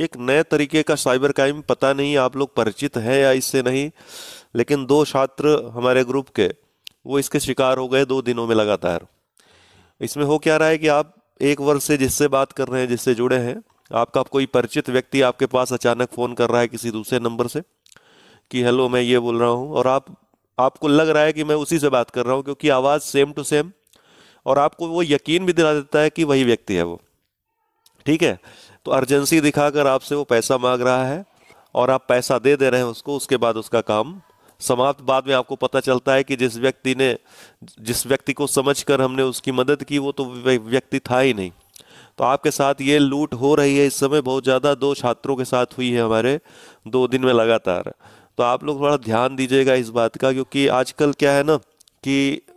एक नए तरीके का साइबर क्राइम पता नहीं आप लोग परिचित हैं या इससे नहीं लेकिन दो छात्र हमारे ग्रुप के वो इसके शिकार हो गए दो दिनों में लगातार इसमें हो क्या रहा है कि आप एक वर्ष से जिससे बात कर रहे हैं जिससे जुड़े हैं आपका कोई परिचित व्यक्ति आपके पास अचानक फ़ोन कर रहा है किसी दूसरे नंबर से कि हेलो मैं ये बोल रहा हूँ और आप आपको लग रहा है कि मैं उसी से बात कर रहा हूँ क्योंकि आवाज़ सेम टू सेम और आपको वो यकीन भी दिला देता है कि वही व्यक्ति है वो ठीक है तो अर्जेंसी दिखाकर आपसे वो पैसा मांग रहा है और आप पैसा दे दे रहे हैं उसको उसके बाद उसका काम समाप्त बाद में आपको पता चलता है कि जिस व्यक्ति ने जिस व्यक्ति को समझकर हमने उसकी मदद की वो तो व्यक्ति था ही नहीं तो आपके साथ ये लूट हो रही है इस समय बहुत ज़्यादा दो छात्रों के साथ हुई है हमारे दो दिन में लगातार तो आप लोग थोड़ा ध्यान दीजिएगा इस बात का क्योंकि आजकल क्या है ना कि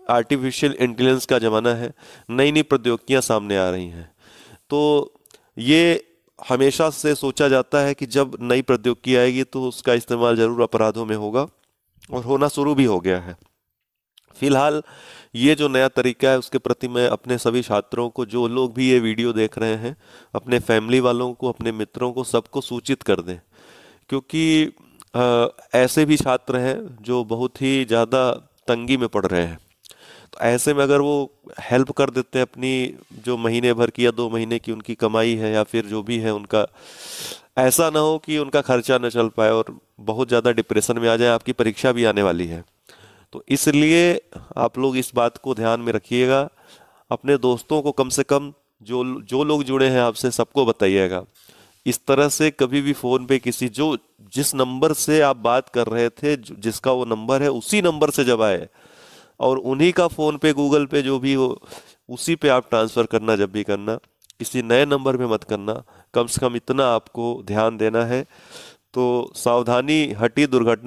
आर्टिफिशियल इंटेलिजेंस का ज़माना है नई नई प्रौद्योगिकियाँ सामने आ रही हैं तो ये हमेशा से सोचा जाता है कि जब नई प्रौद्योगिकी आएगी तो उसका इस्तेमाल ज़रूर अपराधों में होगा और होना शुरू भी हो गया है फिलहाल ये जो नया तरीका है उसके प्रति मैं अपने सभी छात्रों को जो लोग भी ये वीडियो देख रहे हैं अपने फैमिली वालों को अपने मित्रों को सबको सूचित कर दें क्योंकि आ, ऐसे भी छात्र हैं जो बहुत ही ज़्यादा तंगी में पड़ रहे हैं तो ऐसे में अगर वो हेल्प कर देते हैं अपनी जो महीने भर की या दो महीने की उनकी कमाई है या फिर जो भी है उनका ऐसा ना हो कि उनका खर्चा ना चल पाए और बहुत ज़्यादा डिप्रेशन में आ जाए आपकी परीक्षा भी आने वाली है तो इसलिए आप लोग इस बात को ध्यान में रखिएगा अपने दोस्तों को कम से कम जो जो लोग जुड़े हैं आपसे सबको बताइएगा इस तरह से कभी भी फ़ोन पे किसी जो जिस नंबर से आप बात कर रहे थे जिसका वो नंबर है उसी नंबर से जब आए और उन्हीं का फ़ोन पे गूगल पे जो भी हो उसी पे आप ट्रांसफ़र करना जब भी करना किसी नए नंबर में मत करना कम से कम इतना आपको ध्यान देना है तो सावधानी हटी दुर्घटना